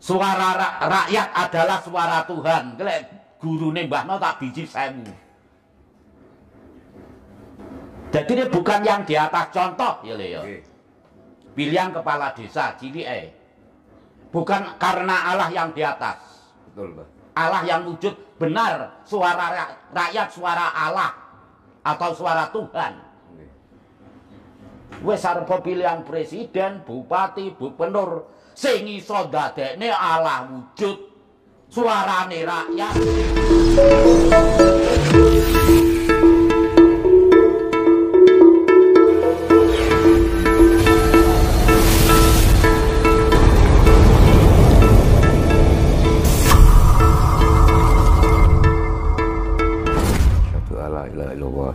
Suara ra rakyat adalah suara Tuhan. guru gurune Mbah No tak biji saya. Jadi ini bukan yang di atas contoh ya ya. Pilihan kepala desa cili eh. Bukan karena Allah yang di atas. Betul, Mbah. Allah yang wujud benar suara rakyat suara Allah atau suara Tuhan. Wes sarpo pilihan presiden, bupati, gubernur, sing iso dadekne ala wujud suarane rakyat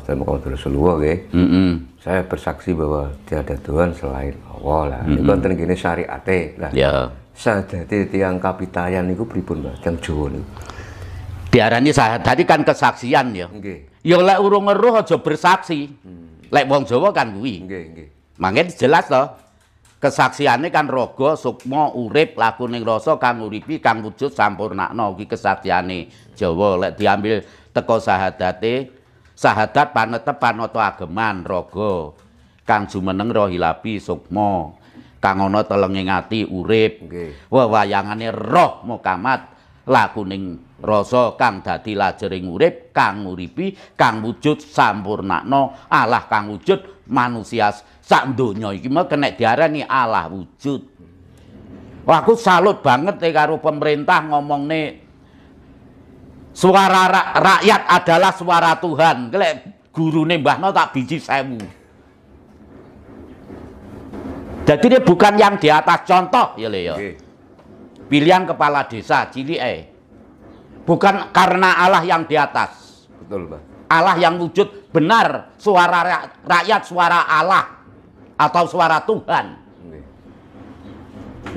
Assalamualaikum warahmatullahi wabarakatuh. Mm -mm. saya bersaksi bahwa tiada Tuhan selain Allah lah. Mm -hmm. Ini konten gini syariat lah. Ya. Sadati tiang kapitayan niku pripun Mbak? Tiang Jawa niku. Diarani tadi kan kesaksian ya. Nggih. Ya lek urung ngeruh aja bersaksi. Hmm. Lek wong Jowo kan kuwi. Nggih, nggih. Mangke jelas toh. Kesaksiannya kan rogo, sukmo, urip, laku ning rasa, kang uripi, kang wujud, sampurnakno. Iki kesaksiane Jawa. Lek diambil teko sahadate, sahadat panetep panoto ageman raga kang jumeneng rohilapi sukma kang ana telenging ati urip wewayangane roh mukamat lakuning rasa kang dadi lajering urip kang nguripi kang wujud sampurnakno Allah kang wujud manusia sak donya iki mek nek diarani Allah wujud Wah, aku salut banget eh, karo pemerintah ngomongne Suara ra rakyat adalah suara Tuhan. guru guru Mbah No tak biji sewu. Jadi dia bukan yang di atas contoh ya Leo. Ya. Okay. Pilihan kepala desa cili eh. Bukan karena Allah yang di atas. Betul, Pak. Allah yang wujud benar suara rakyat suara Allah atau suara Tuhan.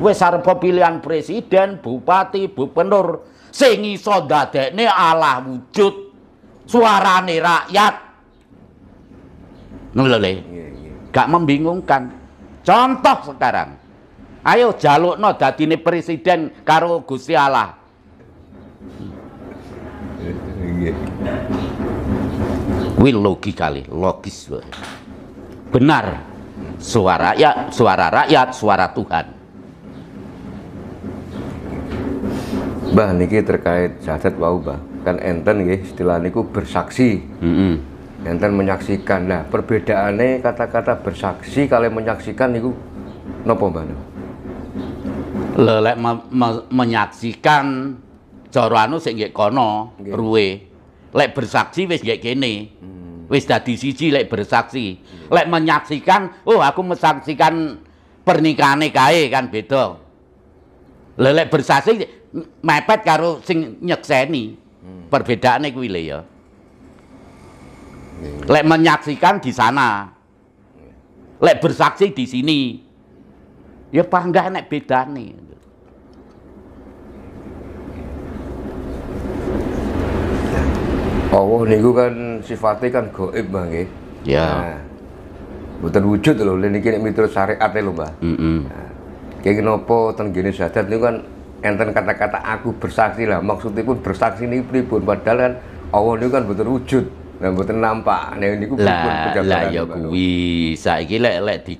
Wes pilihan presiden, bupati, gubernur, sing iso ndadekne Allah wujud suarane rakyat ngono le iya, iya. gak membingungkan contoh sekarang ayo jalukno dadine presiden karo Gusti Allah iya. Kuwi logis kali, logis. Benar. Suara ya, suara rakyat, suara Tuhan. Bah, niki terkait jasad wau bah Kan enten gih, istilah niku bersaksi. Mm -hmm. Enten menyaksikan. lah perbedaannya kata-kata bersaksi kalau menyaksikan niku nopo Mbah? Lelek me me menyaksikan corano anu sing kono okay. ruwe. Lek bersaksi wis nggih kene. Hmm. Wis dadi siji lek bersaksi. Hmm. Lek menyaksikan, oh aku menyaksikan pernikahan kae kan beda. Lelek bersaksi mepet karo sing nyekseni. Hmm. perbedaan kuwi ya. Hmm. Lek menyaksikan di sana. Iya. Lek bersaksi di sini. Ya beda nih. Oh, Allah niku kan sifatnya kan goib bang ya. Ya. Nah, Bukan wujud loh, ini nek mitra syariat e loh bang, Mm -mm. Nah, kaya napa ten gene niku kan enten kata-kata aku bersaksi lah maksudnya pun bersaksi ini pribun padahal kan Allah ini kan betul wujud dan betul nampak nah ini pun lah lah ya kuwi saiki lek lek di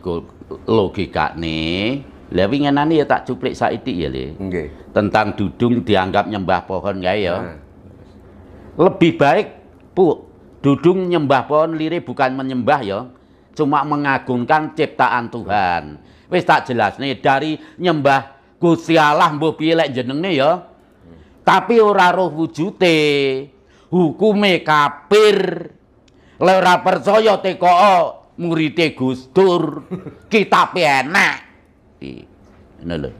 logika nih Lewi ngenani ya tak cuplik saiki ya le okay. tentang dudung dianggap nyembah pohon ya ya nah. lebih baik bu dudung nyembah pohon lirik bukan menyembah ya cuma mengagungkan ciptaan Tuhan wis tak jelas nih dari nyembah Gusti Allah mbok piye jenenge ya. Tapi ora roh wujute. Hukume kafir. Lek ora percaya teko murite gustur Dur enak. Ngono lho.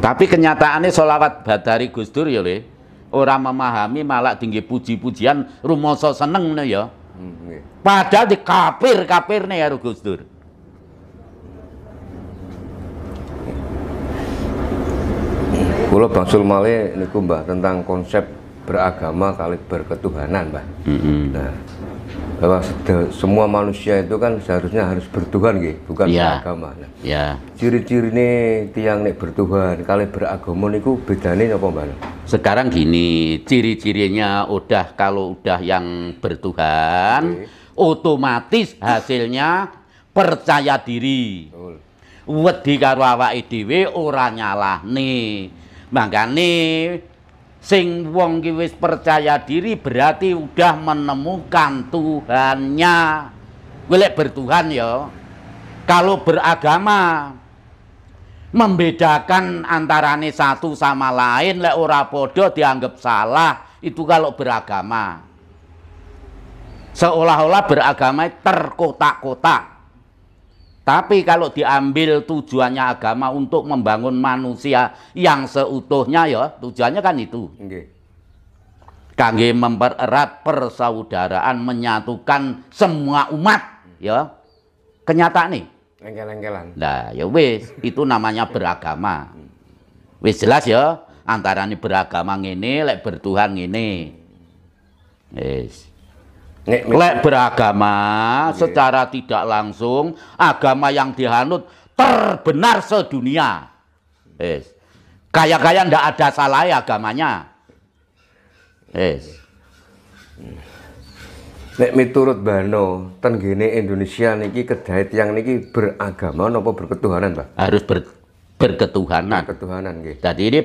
Tapi kenyataannya solawat badari gustur Dur ya le. Orang memahami malah tinggi puji-pujian rumoso seneng ya. Hmm, Padahal di kapir kapir nih ya Gus Dur. kula Bang malih niku Mbah tentang konsep beragama kali berketuhanan, Mbah. Mm -hmm. Nah, bahwa semua manusia itu kan seharusnya harus bertuhan gitu, bukan yeah. beragama. Nah, yeah. Ciri-ciri nih tiang nih bertuhan, kali beragama niku bedanya apa mbak? Sekarang gini, ciri-cirinya udah kalau udah yang bertuhan, okay. otomatis hasilnya percaya diri. Betul. Wedi karo awake dhewe ora nyalahne. Makanya, sing wong kiwis percaya diri berarti udah menemukan Tuhannya. Wilek bertuhan ya. Kalau beragama membedakan antarane satu sama lain lek ora podo dianggap salah itu kalau beragama seolah-olah beragama terkotak-kotak tapi kalau diambil tujuannya agama untuk membangun manusia yang seutuhnya ya, tujuannya kan itu. Okay. Kangge mempererat persaudaraan, menyatukan semua umat, ya. Kenyataan nih. Engkel-engkelan. Nah, ya wis, itu namanya beragama. Wis jelas ya, antara ini beragama ini, lek bertuhan ngene. Yes. Lek beragama okay. Iya. secara tidak langsung agama yang dihanut terbenar sedunia. Yes. Kaya-kaya ndak ada salah ya agamanya. Yes. Nek miturut Bano, tenggene Indonesia niki kedai tiang niki beragama nopo berketuhanan, Pak? Harus ber, berketuhanan. Berketuhanan gitu. Jadi ini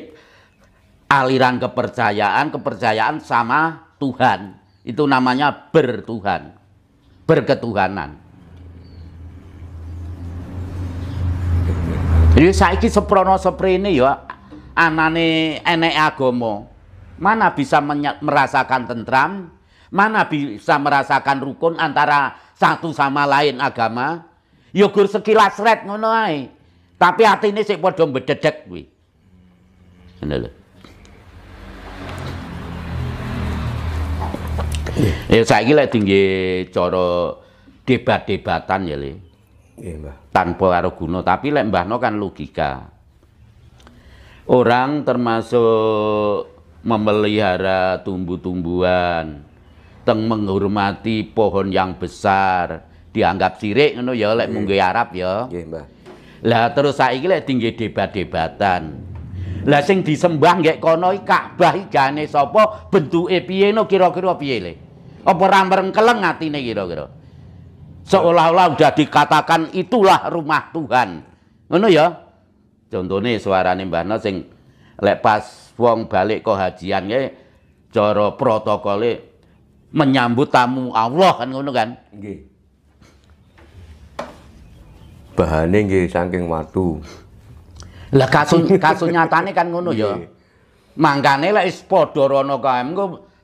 aliran kepercayaan, kepercayaan sama Tuhan. Itu namanya bertuhan, berketuhanan. Jadi saiki seprono seprene ya anane enek agomo Mana bisa merasakan tentram? Mana bisa merasakan rukun antara satu sama lain agama? Ya gur sekilas ret ngono ae. Tapi ini sih bodoh mbededek kuwi. Ngono lho. Iya. Ya saya kira tinggi coro debat-debatan ya Le. Iya, Tanpa karo guna, tapi lek no kan logika. Orang termasuk memelihara tumbuh-tumbuhan, teng menghormati pohon yang besar, dianggap sirik ngono ya lek mungkin iya. Arab ya. Nggih, Lah terus saya lek tinggi debat-debatan. Lah sing disembah gak kono iki Ka'bah iki gane sapa, bentuke piye no kira-kira piye le? apa rambareng keleng atine kira-kira seolah-olah sudah dikatakan itulah rumah Tuhan ngono ya contohnya suarane Mbah No sing lek pas wong balik ke hajian ya cara protokole menyambut tamu Allah kan ngono kan nggih bahane nggih saking watu lah kasun kasun nyatane kan ngono ya mangkane lek wis padha rono kae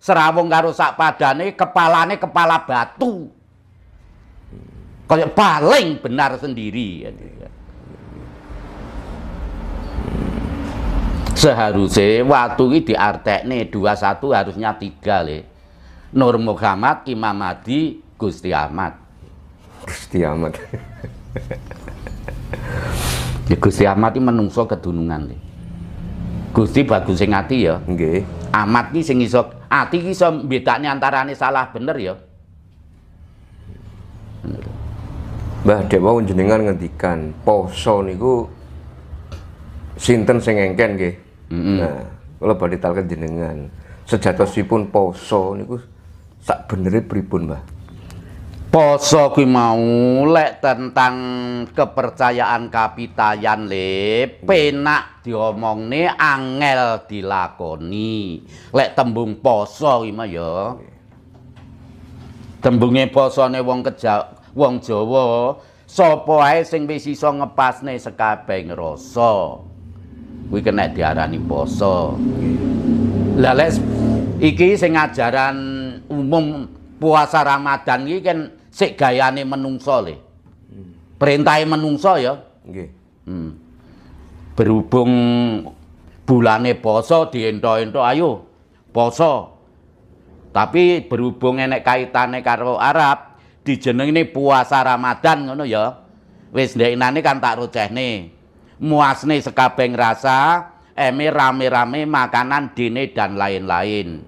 serawung karo sak padane kepalane kepala batu kaya paling benar sendiri ya, gitu ya. seharusnya waktu ini diartek nih satu harusnya tiga le Nur Muhammad Imam Mahdi Gusti Ahmad Gusti Ahmad ya, Gusti Ahmad itu menungso kedunungan le. Gusti bagus sing ati ya. Nggih. Amat ki sing iso ati ki iso mbedakne antarane salah bener ya. Mbah Dewa jenengan ngendikan poso niku sinten sing engken nggih. Mm -hmm. Nah, kula badhe talken jenengan. Sejatosipun poso niku sak beneri pripun, Mbah? Poso kuwi mau lek tentang kepercayaan kapitayan le penak diomongne angel dilakoni. Lek tembung poso kuwi mah ya. Tembunge posone wong keja wong Jawa sapa ae sing wis iso ngepasne sekabeng ngrasa. Kuwi kena diarani poso. Lah iki sing ajaran umum puasa Ramadan iki kan ken... sik gayane menungso le. Hmm. Perintahe menungso ya. Nggih. Hmm. Berhubung bulane poso diento-ento ayo poso. Tapi berhubung enek kaitane karo Arab, dijenengne puasa Ramadan ngono ya. Wis ndeknane kan tak rocehne. Muasne sekabeng rasa, eme rame-rame makanan dine dan lain-lain.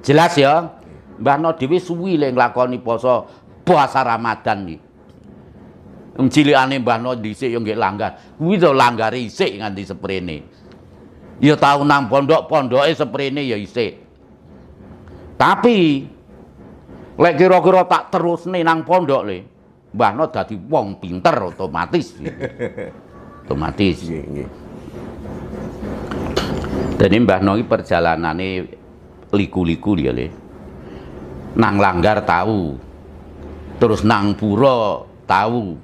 Jelas ya? Mbah Nodewi suwi le nglakoni poso puasa Ramadan nih, Wong aneh Mbah No dhisik yang gak langgar. Kuwi langgar langgare isik nganti ini, Ya tahu nang pondok seperti ini ya isik. Tapi lek kira-kira tak nih nang pondok le, Mbah No dadi wong pinter otomatis. otomatis. Nggih, nggih. Mbah No iki perjalanane liku-liku dia le. Nang langgar tahu terus nang pura tahu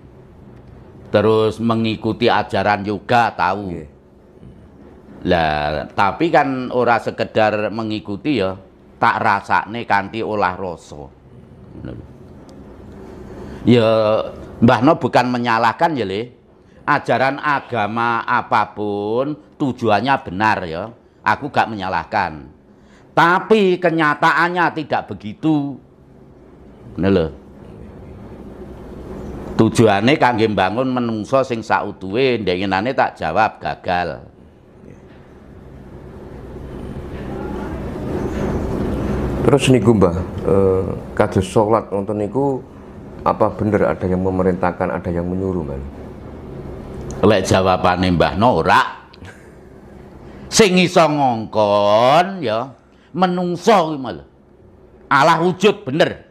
terus mengikuti ajaran yoga tahu lah tapi kan ora sekedar mengikuti ya tak rasane kanti olah rasa ya Mbah No bukan menyalahkan ya Le ajaran agama apapun tujuannya benar ya aku gak menyalahkan tapi kenyataannya tidak begitu Nelo. Tujuane kangge mbangun menungso sing sautuwe ndekinane tak jawab gagal. Terus niku Mbah, eh, kados salat wonten niku apa bener ada yang memerintahkan, ada yang menyuruh, Mbah? Lek jawabane Mbah Nora, Sing iso ngongkon ya menungso kuwi malah. Allah wujud bener.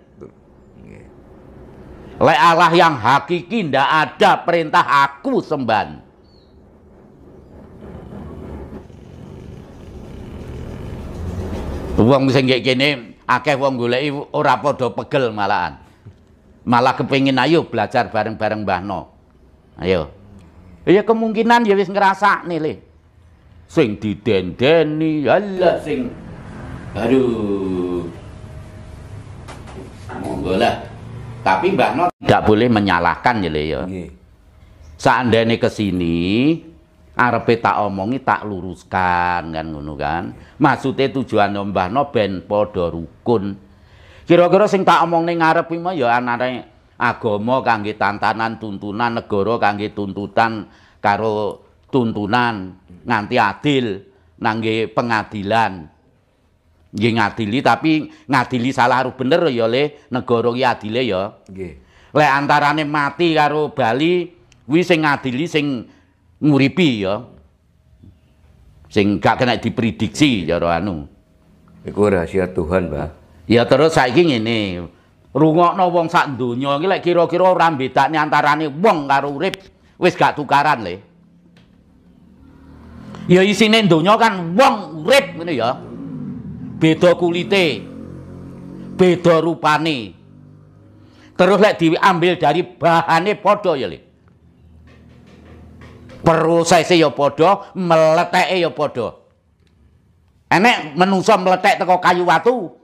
Le Allah yang hakiki ndak ada perintah aku semban. Wong sing kene akeh wong goleki ora padha pegel malahan. Malah kepengin ayo belajar bareng-bareng Mbah No. Ayo. Ya kemungkinan ya wis nih le. Sing didendeni Allah sing aduh. Monggo lah. Tapi Mbak Not tidak boleh menyalahkan ya Leo. Ya. Seandainya ke sini arepe tak omongi tak luruskan kan ngono kan. Maksudnya tujuan Mbah No ben podo rukun. Kira-kira sing tak omong ngarep iki mah ya anane agama kangge tantanan tuntunan negara kangge tuntutan karo tuntunan nganti adil nangge pengadilan nggih ngadili tapi ngadili salah harus bener ya le negara ki adile ya nggih lek antarane mati karo bali kuwi sing ngadili sing nguripi ya sing gak kena diprediksi cara ya, anu iku rahasia Tuhan Mbah ya terus saiki ngene rungokno wong sak donya iki lek kira-kira ora bedakne antarane wong karo urip wis gak tukaran le ya isine donya kan wong urip ngene ya beda kulite, beda rupane. Terus lek diambil dari bahane podo ya, Lek. Prosese ya padha, meleteke ya padha. Enek menungso meletek teko kayu watu.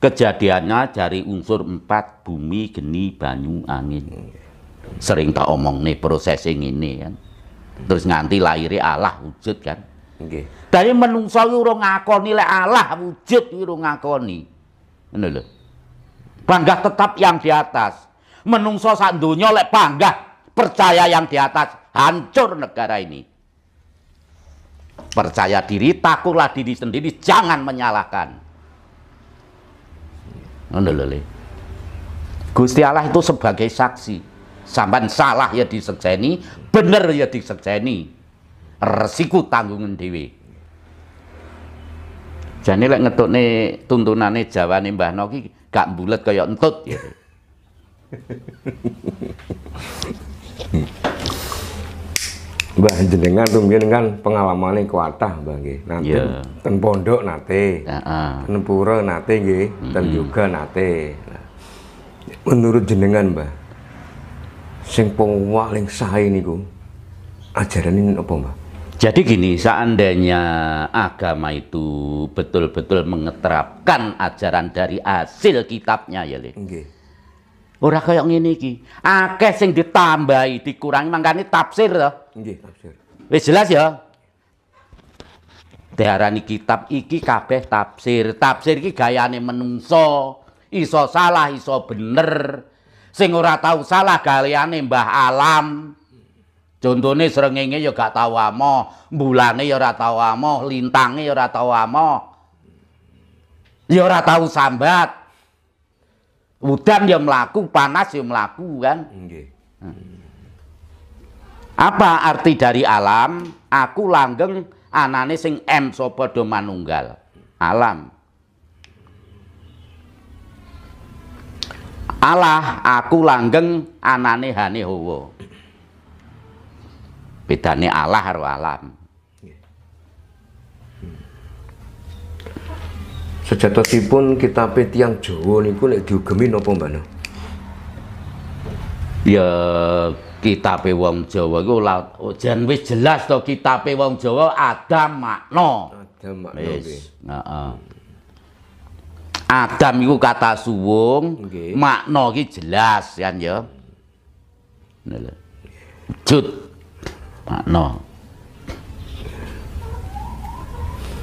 Kejadiannya dari unsur empat bumi, geni, banyu, angin. Sering tak omong nih proses ini kan. Terus nganti lahirnya Allah wujud kan. Nggih. Dari menungsoi kuwi ora ngakoni lek Allah wujud iki ora ngakoni. Ngono lho. Panggah tetap yang di atas. Menungso sak donya lek panggah percaya yang di atas, hancur negara ini. Percaya diri, takutlah diri sendiri, jangan menyalahkan. Ngono lho. Gusti Allah itu sebagai saksi. Sampan salah ya disekseni, benar ya disekseni resiku tanggungan dewi jadi lek ngetuk nih tuntunan Jawa nih Mbah Noki gak bulat kayak entut ya. Mbah jenengan mungkin kan pengalamane kuatah bang nggih. Nanti iya. yeah. ten pondok nate. Heeh. Uh Ten pura nate nggih, ten juga nate. Nah, menurut jenengan Mbah sing paling sae niku ini apa Mbah? Jadi gini, seandainya agama itu betul-betul mengeterapkan ajaran dari hasil kitabnya ya, Le. Nggih. Ora kaya ngene iki. Akeh sing ditambahi, dikurangi mangkane tafsir to. Nggih, tafsir. Wis jelas ya? Diarani kitab iki kabeh tafsir. Tafsir iki gayane menungso. Iso salah, iso bener. Sing ora tau salah gayane Mbah Alam. Contohnya serengenge ya gak tahu amo, bulane ya ora tahu amo, lintange ya ora tahu amo. Ya ora tahu sambat. Udan ya melaku panas ya melaku kan. Nggih. Hmm. Apa arti dari alam? Aku langgeng anane sing M sapa do manunggal. Alam. Allah aku langgeng anane hane hawa bedane Allah karo alam sejatosipun kita tiang Jawa niku nek diugemi napa Mbak Ya Ya pe wong Jawa iku jan wis jelas to pe wong Jawa ada makna. Ada makna. Wis. Heeh. Adam iku kata suwung, okay. makna iki jelas kan ya. Jut makna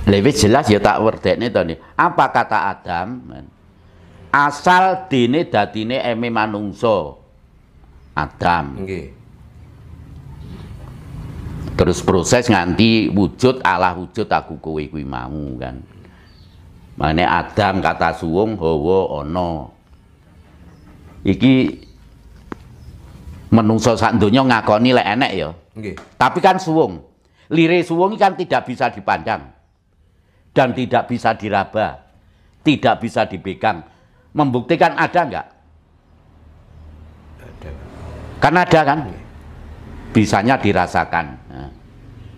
lebih jelas ya tak nih Tony. apa kata Adam asal dini datine eme manungso Adam okay. terus proses nganti wujud Allah wujud aku kowe kuwi mau kan mana Adam kata suwung Hawa ono. iki menungso sak donya ngakoni lek enek ya Okay. Tapi kan suwung. Lirik suwung kan tidak bisa dipandang. Dan tidak bisa diraba. Tidak bisa dipegang. Membuktikan ada enggak? Ada. Kan ada kan? Bisanya dirasakan. Nah.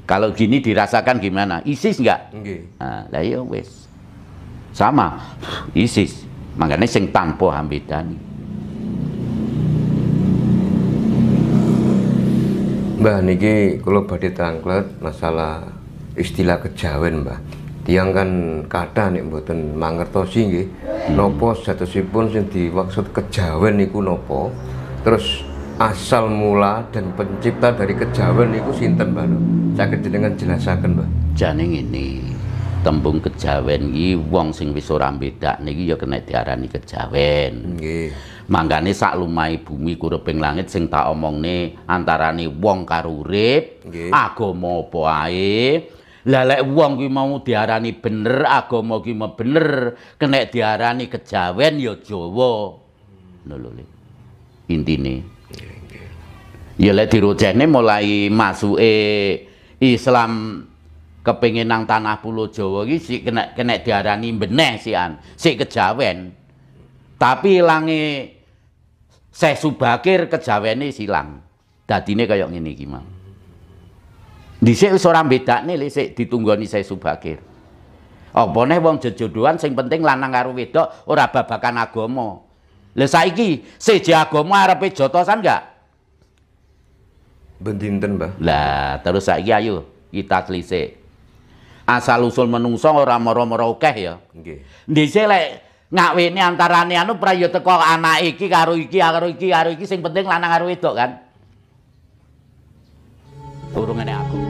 Kalau gini dirasakan gimana? ISIS enggak? Okay. Nah, lah iya wis. Sama. ISIS. Makanya sing tanpa hambidani. Mbah niki kalau badhe tangklet masalah istilah kejawen Mbah. Tiang kan kathah nek mboten mangertosi nggih Nopo hmm. napa satosipun sing dimaksud kejawen niku nopo Terus asal mula dan pencipta dari kejawen niku sinten Mbah? Saged jenengan jelasaken Mbah. Janing ini Tembung kejawen iki wong sing wis ora mbedakne iki ya kena diarani kejawen. Nggih manggane sak lumai bumi kureping langit sing tak omongne antarane wong karo urip okay. agama apa ae lalek wong kuwi mau diarani bener agama kuwi bener kena diarani kejawen ya Jawa lho lho intine ya lek dirocehne mulai masuke Islam kepengen nang tanah pulau Jawa iki si kena kena diarani beneh an si kejawen tapi langit Syekh Subakir kejawene silang. Dadine kaya ngene iki, Mang. Dhisik wis ora bedakne lisik ditunggoni Syekh Subakir. Apa neh wong jejodohan sing penting lanang karo wedok ora babakan agama. Lah saiki seje agama arepe jotosan enggak? Bendinten, Mbah. Lah, terus saiki ayo kita telisik. Asal usul menungso ora moro-moro akeh ya. Nggih. Dhisik lek ngawini antarane anu prayo teko anak iki karo iki karo iki karo iki sing penting lanang karo wedok kan. Turung ngene aku.